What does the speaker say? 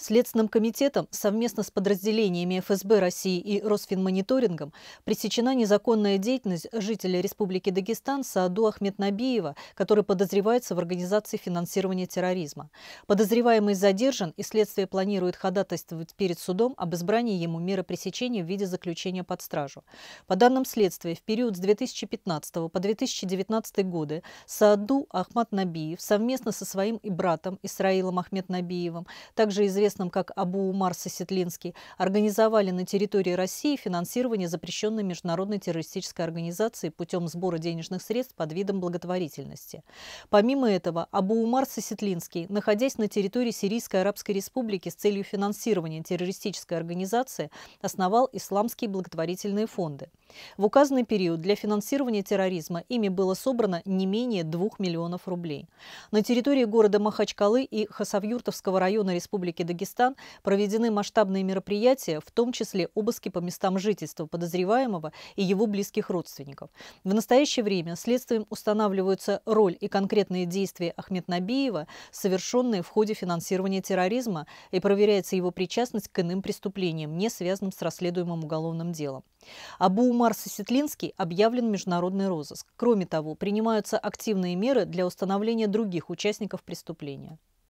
Следственным комитетом совместно с подразделениями ФСБ России и Росфинмониторингом пресечена незаконная деятельность жителя Республики Дагестан Сааду Ахметнабиева, который подозревается в организации финансирования терроризма. Подозреваемый задержан, и следствие планирует ходатайствовать перед судом об избрании ему меры пресечения в виде заключения под стражу. По данным следствия, в период с 2015 по 2019 годы Сааду Ахмад Набиев совместно со своим и братом Исраилом Ахмед также известным известным как Абу Умар Сосетлинский, организовали на территории России финансирование запрещенной международной террористической организации путем сбора денежных средств под видом благотворительности. Помимо этого, Абу Умар Сосетлинский, находясь на территории Сирийской Арабской Республики с целью финансирования террористической организации, основал исламские благотворительные фонды. В указанный период для финансирования терроризма ими было собрано не менее 2 миллионов рублей. На территории города Махачкалы и Хасавюртовского района Республики Дагестан проведены масштабные мероприятия, в том числе обыски по местам жительства подозреваемого и его близких родственников. В настоящее время следствием устанавливаются роль и конкретные действия Ахмед Набиева, совершенные в ходе финансирования терроризма, и проверяется его причастность к иным преступлениям, не связанным с расследуемым уголовным делом. Абу Умар Сосетлинский объявлен международный розыск. Кроме того, принимаются активные меры для установления других участников преступления.